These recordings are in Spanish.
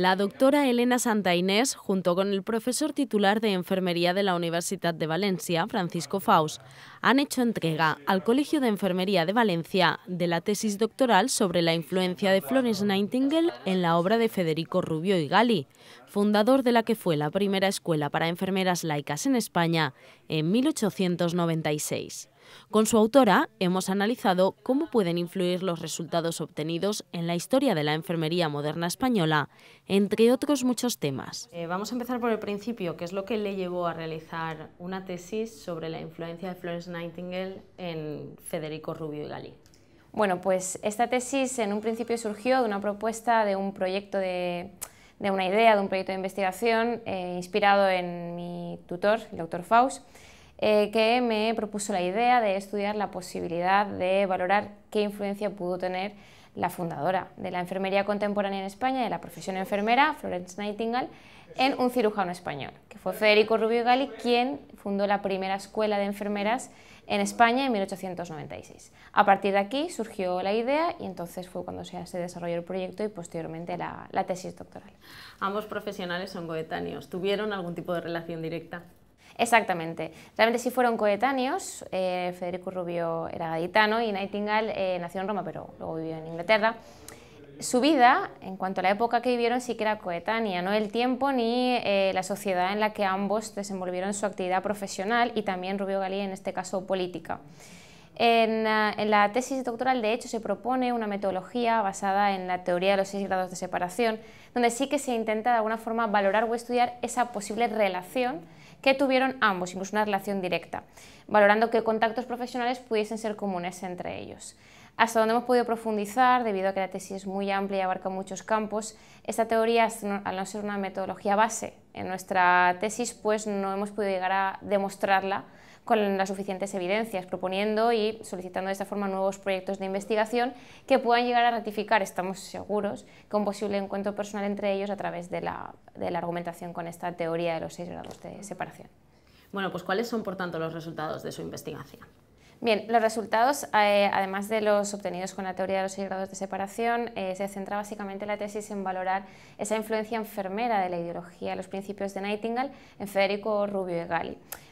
La doctora Elena Santa Inés, junto con el profesor titular de Enfermería de la Universidad de Valencia, Francisco Faust, han hecho entrega al Colegio de Enfermería de Valencia de la tesis doctoral sobre la influencia de Florence Nightingale en la obra de Federico Rubio y Gali, fundador de la que fue la primera escuela para enfermeras laicas en España en 1896. Con su autora hemos analizado cómo pueden influir los resultados obtenidos en la historia de la enfermería moderna española, entre otros muchos temas. Eh, vamos a empezar por el principio, que es lo que le llevó a realizar una tesis sobre la influencia de Florence Nightingale en Federico Rubio y Galí. Bueno, pues esta tesis en un principio surgió de una propuesta de un proyecto de, una idea, de un proyecto de investigación eh, inspirado en mi tutor, el doctor Faust, eh, que me propuso la idea de estudiar la posibilidad de valorar qué influencia pudo tener la fundadora de la enfermería contemporánea en España, de la profesión enfermera, Florence Nightingale, en un cirujano español, que fue Federico Rubio Gali quien fundó la primera escuela de enfermeras en España en 1896. A partir de aquí surgió la idea y entonces fue cuando se, desarrolló el proyecto y posteriormente la, tesis doctoral. Ambos profesionales son coetáneos. ¿Tuvieron algún tipo de relación directa? Exactamente. Realmente sí fueron coetáneos. Eh, Federico Rubio era gaditano y Nightingale eh, nació en Roma, pero luego vivió en Inglaterra. Su vida, en cuanto a la época que vivieron, sí que era coetánea, no el tiempo ni eh, la sociedad en la que ambos desenvolvieron su actividad profesional y también Rubio Galí, en este caso, política. Ah, en, la tesis doctoral, de hecho, se propone una metodología basada en la teoría de los seis grados de separación, donde sí que se intenta de alguna forma valorar o estudiar esa posible relación que tuvieron ambos, incluso una relación directa, valorando que contactos profesionales pudiesen ser comunes entre ellos. Hasta donde hemos podido profundizar, debido a que la tesis es muy amplia y abarca muchos campos, esta teoría, al no ser una metodología base en nuestra tesis, pues no hemos podido llegar a demostrarla con las suficientes evidencias, proponiendo y solicitando de esta forma nuevos proyectos de investigación que puedan llegar a ratificar, estamos seguros, con un posible encuentro personal entre ellos a través de la, argumentación con esta teoría de los seis grados de separación. Bueno, pues ¿cuáles son, por tanto, los resultados de su investigación? Bien, los resultados, eh, además de los obtenidos con la teoría de los seis grados de separación, eh, se centra básicamente la tesis en valorar esa influencia enfermera de la ideología, los principios de Nightingale en Federico Rubio y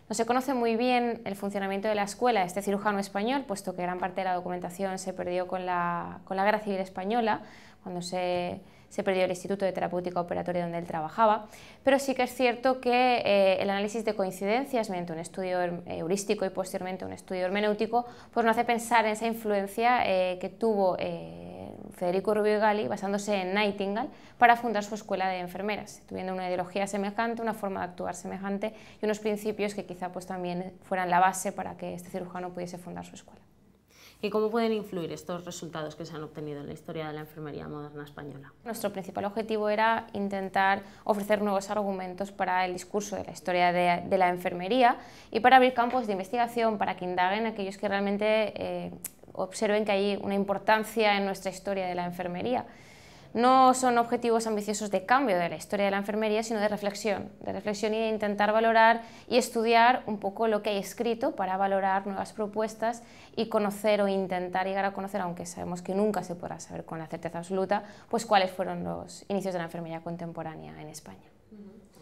no se conoce muy bien el funcionamiento de la escuela de este cirujano español, puesto que gran parte de la documentación se perdió con la, con la Guerra Civil Española, cuando se, perdió el Instituto de Terapéutica Operatoria donde él trabajaba, pero sí que es cierto que eh, el análisis de coincidencias mediante un estudio heurístico y posteriormente un estudio hermenéutico, pues nos hace pensar en esa influencia eh, que tuvo eh, Federico Rubio Gali basándose en Nightingale para fundar su escuela de enfermeras, tuviendo una ideología semejante, una forma de actuar semejante y unos principios que quizá pues también fueran la base para que este cirujano pudiese fundar su escuela y cómo pueden influir estos resultados que se han obtenido en la historia de la enfermería moderna española. Nuestro principal objetivo era intentar ofrecer nuevos argumentos para el discurso de la historia de, la enfermería y para abrir campos de investigación, para que indaguen aquellos que realmente eh, observen que hay una importancia en nuestra historia de la enfermería no son objetivos ambiciosos de cambio de la historia de la enfermería, sino de reflexión, de reflexión y de intentar valorar y estudiar un poco lo que hay escrito para valorar nuevas propuestas y conocer o intentar llegar a conocer, aunque sabemos que nunca se podrá saber con la certeza absoluta, pues cuáles fueron los inicios de la enfermería contemporánea en España.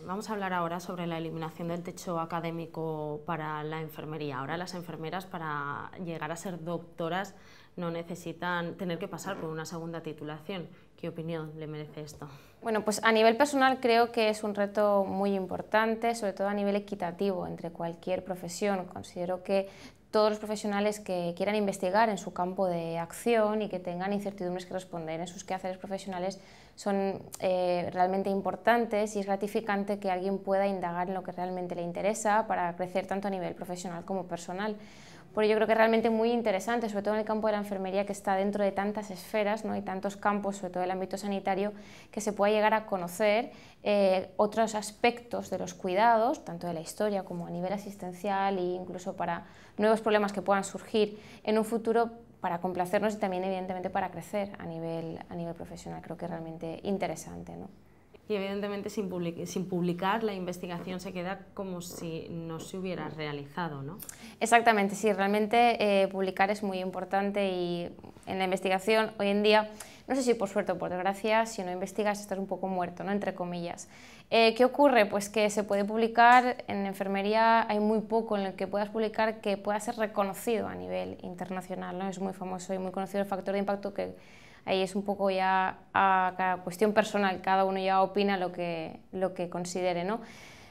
Vamos a hablar ahora sobre la eliminación del techo académico para la enfermería. Ahora las enfermeras para llegar a ser doctoras no necesitan tener que pasar por una segunda titulación opinión le merece esto? Bueno, pues a nivel personal creo que es un reto muy importante, sobre todo a nivel equitativo entre cualquier profesión. Considero que todos los profesionales que quieran investigar en su campo de acción y que tengan incertidumbres que responder en sus quehaceres profesionales son eh, realmente importantes y es gratificante que alguien pueda indagar en lo que realmente le interesa para crecer tanto a nivel profesional como personal. Por yo creo que es realmente muy interesante, sobre todo en el campo de la enfermería que está dentro de tantas esferas y tantos campos, sobre todo el ámbito sanitario, que se pueda llegar a conocer eh, otros aspectos de los cuidados, tanto de la historia como a nivel asistencial e incluso para nuevos problemas que puedan surgir en un futuro para complacernos y también evidentemente para crecer a nivel, profesional. Creo que es realmente interesante y evidentemente sin, publicar la investigación se queda como si no se hubiera realizado, ¿no? Exactamente, sí, realmente eh, publicar es muy importante y en la investigación hoy en día no sé si por suerte o por desgracia, si no investigas estás un poco muerto, ¿no? entre comillas. Eh, ¿Qué ocurre? Pues que se puede publicar, en enfermería hay muy poco en el que puedas publicar que pueda ser reconocido a nivel internacional, ¿no? es muy famoso y muy conocido el factor de impacto que ahí es un poco ya a cada cuestión personal, cada uno ya opina lo que, lo que considere. ¿no?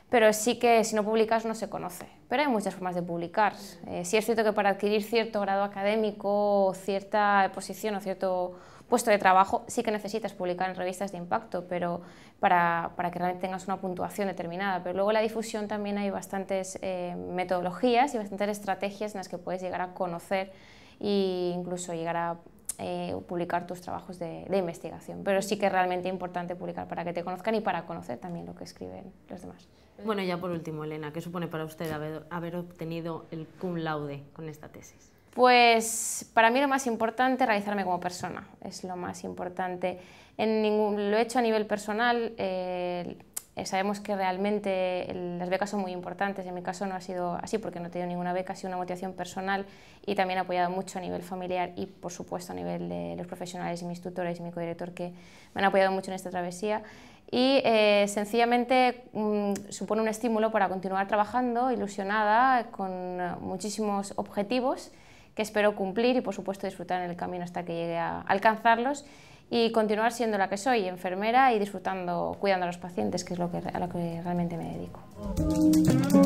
pero sí que si no publicas no se conoce. Pero hay muchas formas de publicar. Eh, sí es cierto que para adquirir cierto grado académico, cierta posición o cierto puesto de trabajo, sí que necesitas publicar en revistas de impacto, pero para, para que realmente tengas una puntuación determinada. Pero luego en la difusión también hay bastantes eh, metodologías y bastantes estrategias en las que puedes llegar a conocer e incluso llegar a eh, publicar tus trabajos de, de, investigación. Pero sí que es realmente importante publicar para que te conozcan y para conocer también lo que escriben los demás. Bueno, ya por último, Elena, ¿qué supone para usted haber, obtenido el cum laude con esta tesis? Pues para mí lo más importante es realizarme como persona, es lo más importante. En ningún, lo he hecho a nivel personal, eh, sabemos que realmente las becas son muy importantes, en mi caso no ha sido así porque no he tenido ninguna beca, ha sido una motivación personal y también he apoyado mucho a nivel familiar y por supuesto a nivel de los profesionales y mis tutores y mi codirector que me han apoyado mucho en esta travesía y eh, sencillamente mm, supone un estímulo para continuar trabajando ilusionada con eh, muchísimos objetivos que espero cumplir y por supuesto disfrutar en el camino hasta que llegue a alcanzarlos y continuar siendo la que soy, enfermera y disfrutando, cuidando a los pacientes, que es lo que, a lo que realmente me dedico.